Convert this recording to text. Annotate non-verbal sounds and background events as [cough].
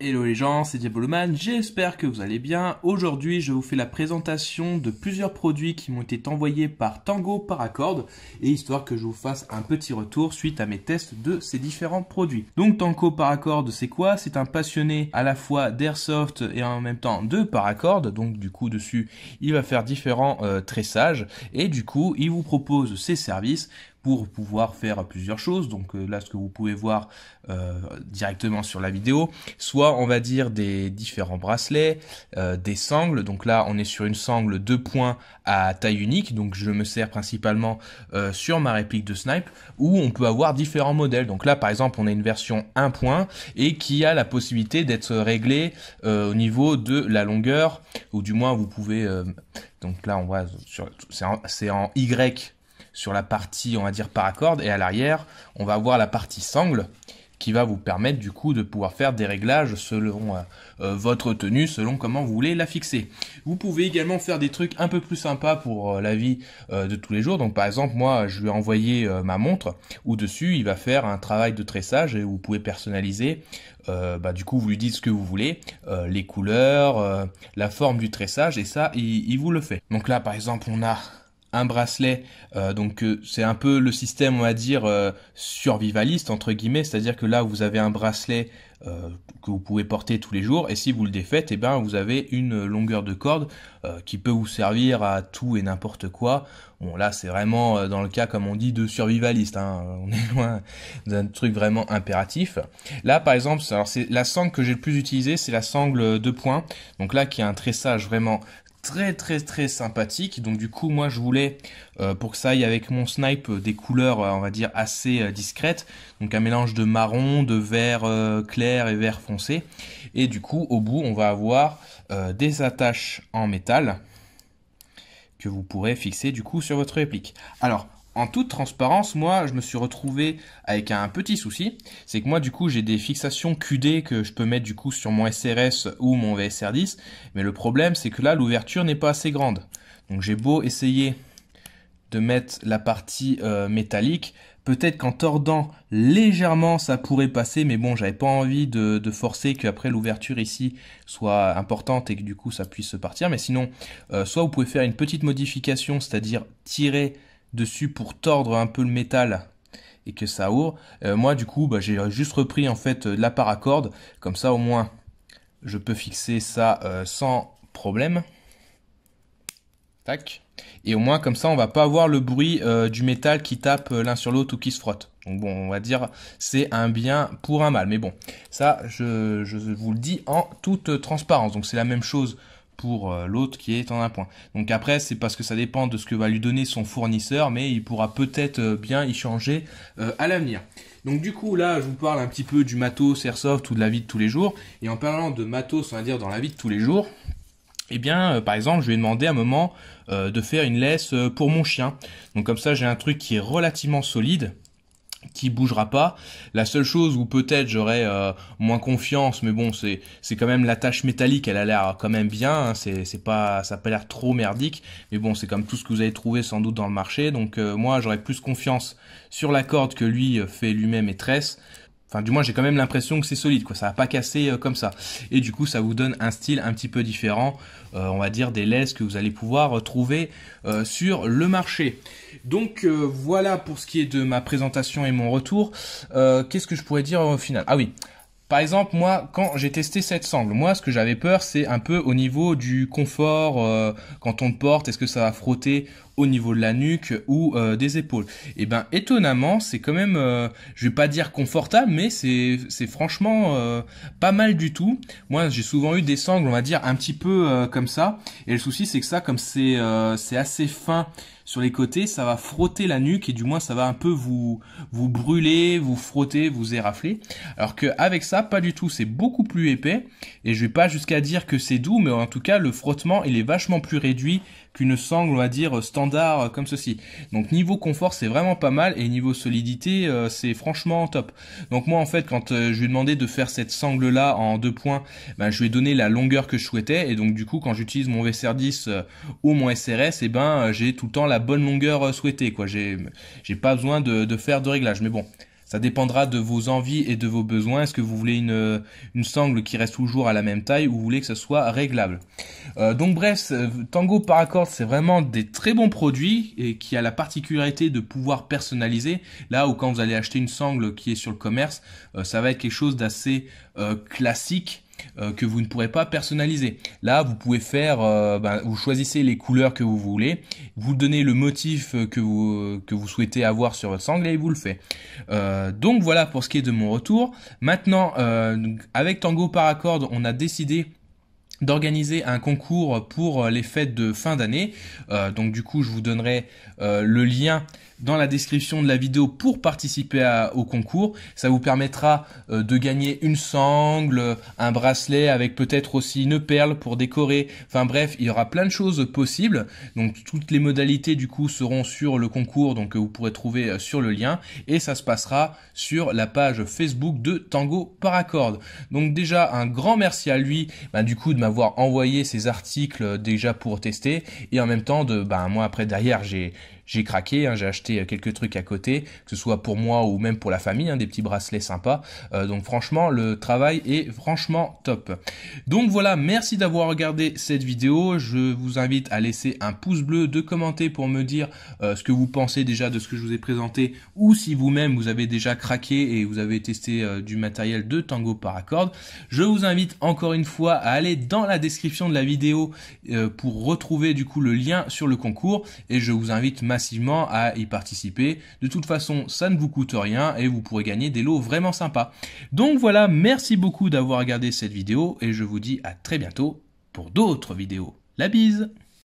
Hello les gens, c'est Diaboloman, j'espère que vous allez bien. Aujourd'hui, je vous fais la présentation de plusieurs produits qui m'ont été envoyés par Tango Paracord et histoire que je vous fasse un petit retour suite à mes tests de ces différents produits. Donc Tango Paracord, c'est quoi C'est un passionné à la fois d'airsoft et en même temps de paracord. Donc du coup, dessus, il va faire différents euh, tressages et du coup, il vous propose ses services pour pouvoir faire plusieurs choses. Donc euh, là, ce que vous pouvez voir euh, directement sur la vidéo, soit on va dire des différents bracelets, euh, des sangles. Donc là, on est sur une sangle de points à taille unique. Donc je me sers principalement sur ma réplique de snipe, où on peut avoir différents modèles. Donc là, par exemple, on a une version 1 point et qui a la possibilité d'être réglé au niveau de la longueur, ou du moins vous pouvez donc là, on voit, c'est en, Y sur la partie, on va dire, paracorde, et à l'arrière, on va avoir la partie sangle qui va vous permettre du coup de pouvoir faire des réglages selon euh, euh, votre tenue, selon comment vous voulez la fixer. Vous pouvez également faire des trucs un peu plus sympas pour euh, la vie de tous les jours. Donc par exemple, moi je lui ai envoyé ma montre où dessus il va faire un travail de tressage et vous pouvez personnaliser. Bah, du coup, vous lui dites ce que vous voulez, les couleurs, la forme du tressage et ça, il vous le fait. Donc là, par exemple, on a un bracelet. Euh, donc euh, c'est un peu le système, on va dire, euh, survivaliste, entre guillemets, c'est-à-dire que là, vous avez un bracelet que vous pouvez porter tous les jours, et si vous le défaites, et eh ben, vous avez une longueur de corde qui peut vous servir à tout et n'importe quoi. Bon, là, c'est vraiment dans le cas, comme on dit, de survivaliste. Hein. [laughs] on est loin d'un truc vraiment impératif. Là, par exemple, c'est la sangle que j'ai le plus utilisée, c'est la sangle de poing. Donc là, qui a un tressage vraiment très très très sympathique. Donc du coup moi je voulais euh, pour que ça aille avec mon snipe euh, des couleurs euh, on va dire assez discrètes. Donc un mélange de marron, de vert clair et vert foncé. Et du coup au bout on va avoir des attaches en métal que vous pourrez fixer du coup sur votre réplique. Alors en toute transparence, moi, je me suis retrouvé avec un petit souci. C'est que moi, du coup, j'ai des fixations QD que je peux mettre, du coup, sur mon SRS ou mon VSR10. Mais le problème, c'est que là, l'ouverture n'est pas assez grande. Donc, j'ai beau essayer de mettre la partie euh, métallique. Peut-être qu'en tordant légèrement, ça pourrait passer, mais bon, j'avais pas envie de, forcer qu'après l'ouverture ici soit importante et que du coup ça puisse se partir. Mais sinon, euh, soit vous pouvez faire une petite modification, c'est-à-dire tirer dessus pour tordre un peu le métal et que ça ouvre. Euh, moi, du coup, bah, j'ai juste repris en fait euh, la paracorde. Comme ça, au moins, je peux fixer ça euh, sans problème. Tac. Et au moins, comme ça, on va pas avoir le bruit du métal qui tape l'un sur l'autre ou qui se frotte. Donc bon, on va dire c'est un bien pour un mal. Mais bon, ça, je vous le dis en toute transparence. Donc c'est la même chose pour euh, l'autre qui est en un point. Donc après, c'est parce que ça dépend de ce que va lui donner son fournisseur, mais il pourra peut-être euh, bien y changer euh, à l'avenir. Donc du coup, là, je vous parle un petit peu du matos airsoft ou de la vie de tous les jours. Et en parlant de matos, on va dire dans la vie de tous les jours, eh bien, par exemple, je vais demander à un moment de faire une laisse pour mon chien. Donc comme ça, j'ai un truc qui est relativement solide qui bougera pas. La seule chose où peut-être j'aurais euh, moins confiance, mais bon, c'est c'est quand même la tâche métallique, elle a l'air quand même bien. Hein, c'est c'est pas ça a pas l'air trop merdique, mais bon, c'est comme tout ce que vous avez trouvé sans doute dans le marché. Donc euh, moi, j'aurais plus confiance sur la corde que lui euh, fait lui-même et tresse Enfin, du moins, j'ai quand même l'impression que c'est solide, quoi. Ça n'a pas cassé euh, comme ça. Et du coup, ça vous donne un style un petit peu différent, euh, on va dire, des laisses que vous allez pouvoir euh, trouver sur le marché. Donc, voilà pour ce qui est de ma présentation et mon retour. Qu'est-ce que je pourrais dire au final Ah oui, par exemple, moi, quand j'ai testé cette sangle, moi, ce que j'avais peur, c'est un peu au niveau du confort, quand on le porte, est-ce que ça va frotter au niveau de la nuque ou euh, des épaules. Et eh ben étonnamment, c'est quand même, euh, je vais pas dire confortable, mais c'est franchement euh, pas mal du tout. Moi, j'ai souvent eu des sangles, on va dire un petit peu comme ça. Et le souci, c'est que ça, comme c'est assez fin sur les côtés, ça va frotter la nuque et du moins ça va un peu vous vous brûler, vous frotter, vous érafler. Alors que avec ça, pas du tout, c'est beaucoup plus épais et je vais pas jusqu'à dire que c'est doux, mais en tout cas le frottement il est vachement plus réduit qu'une sangle, on va dire standard euh, comme ceci. Donc niveau confort, c'est vraiment pas mal et niveau solidité, euh, c'est franchement top. Donc moi en fait, quand euh, je lui ai demandé de faire cette sangle là en deux points, ben, je lui ai donné la longueur que je souhaitais et donc du coup quand j'utilise mon VSR10 ou mon SRS, et eh ben j'ai tout le temps la bonne longueur souhaitée quoi. J'ai j'ai pas besoin de, de faire de réglage. Mais bon, ça dépendra de vos envies et de vos besoins. Est-ce que vous voulez une, sangle qui reste toujours à la même taille ou vous voulez que ça soit réglable euh, Donc bref, Tango Paracord, c'est vraiment des très bons produits et qui a la particularité de pouvoir personnaliser. Là où quand vous allez acheter une sangle qui est sur le commerce, euh, ça va être quelque chose d'assez euh, classique euh, que vous ne pourrez pas personnaliser. Là, vous pouvez faire, euh, ben, vous choisissez les couleurs que vous voulez, vous donnez le motif euh, que vous, que vous souhaitez avoir sur votre sangle et vous le faites. donc voilà pour ce qui est de mon retour. Maintenant, avec Tango Paracord, on a décidé d'organiser un concours pour les fêtes de fin d'année. donc du coup, je vous donnerai le lien dans la description de la vidéo pour participer au concours. Ça vous permettra euh, de gagner une sangle, un bracelet avec peut-être aussi une perle pour décorer. Enfin bref, il y aura plein de choses possibles. Donc toutes les modalités du coup seront sur le concours, donc euh, vous pourrez trouver euh, sur le lien. Et ça se passera sur la page Facebook de Tango Paracord. Donc déjà un grand merci à lui, bah, du coup de m'avoir envoyé ces articles déjà pour tester et en même temps de, bah, moi après derrière j'ai j'ai craqué, hein, j'ai acheté euh, quelques trucs à côté, que ce soit pour moi ou même pour la famille, hein, des petits bracelets sympas. Euh, donc franchement, le travail est franchement top. Donc voilà, merci d'avoir regardé cette vidéo. Je vous invite à laisser un pouce bleu, de commenter pour me dire euh, ce que vous pensez déjà de ce que je vous ai présenté ou si vous-même vous avez déjà craqué et vous avez testé du matériel de Tango par accord. Je vous invite encore une fois à aller dans la description de la vidéo pour retrouver du coup le lien sur le concours et je vous invite à y participer. De toute façon, ça ne vous coûte rien et vous pourrez gagner des lots vraiment sympas. Donc voilà, merci beaucoup d'avoir regardé cette vidéo et je vous dis à très bientôt pour d'autres vidéos. La bise